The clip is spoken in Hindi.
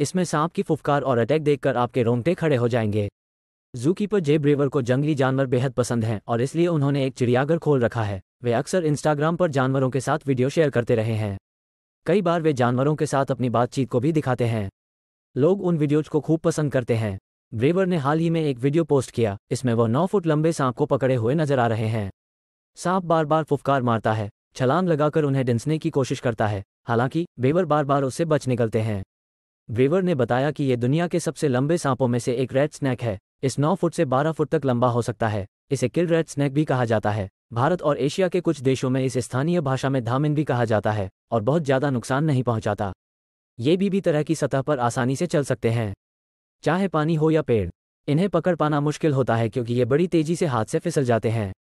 इसमें सांप की फुफकार और अटैक देखकर आपके रोंगटे खड़े हो जाएंगे जूकीपर जे ब्रेवर को जंगली जानवर बेहद पसंद हैं और इसलिए उन्होंने एक चिड़ियाघर खोल रखा है वे अक्सर इंस्टाग्राम पर जानवरों के साथ वीडियो शेयर करते रहे हैं कई बार वे जानवरों के साथ अपनी बातचीत को भी दिखाते हैं लोग उन वीडियोज को खूब पसंद करते हैं ब्रेवर ने हाल ही में एक वीडियो पोस्ट किया इसमें वह नौ फुट लंबे सांप को पकड़े हुए नजर आ रहे हैं सांप बार बार फुफकार मारता है छलांग लगाकर उन्हें डिंसने की कोशिश करता है हालांकि बेवर बार बार उससे बच निकलते हैं वेवर ने बताया कि ये दुनिया के सबसे लंबे सांपों में से एक रेड स्नैक है इस 9 फुट से 12 फुट तक लंबा हो सकता है इसे किल रेड स्नैक भी कहा जाता है भारत और एशिया के कुछ देशों में इस स्थानीय भाषा में धामिन भी कहा जाता है और बहुत ज़्यादा नुकसान नहीं पहुंचाता ये भी भी तरह की सतह पर आसानी से चल सकते हैं चाहे पानी हो या पेड़ इन्हें पकड़ पाना मुश्किल होता है क्योंकि ये बड़ी तेजी से हाथ से फिसल जाते हैं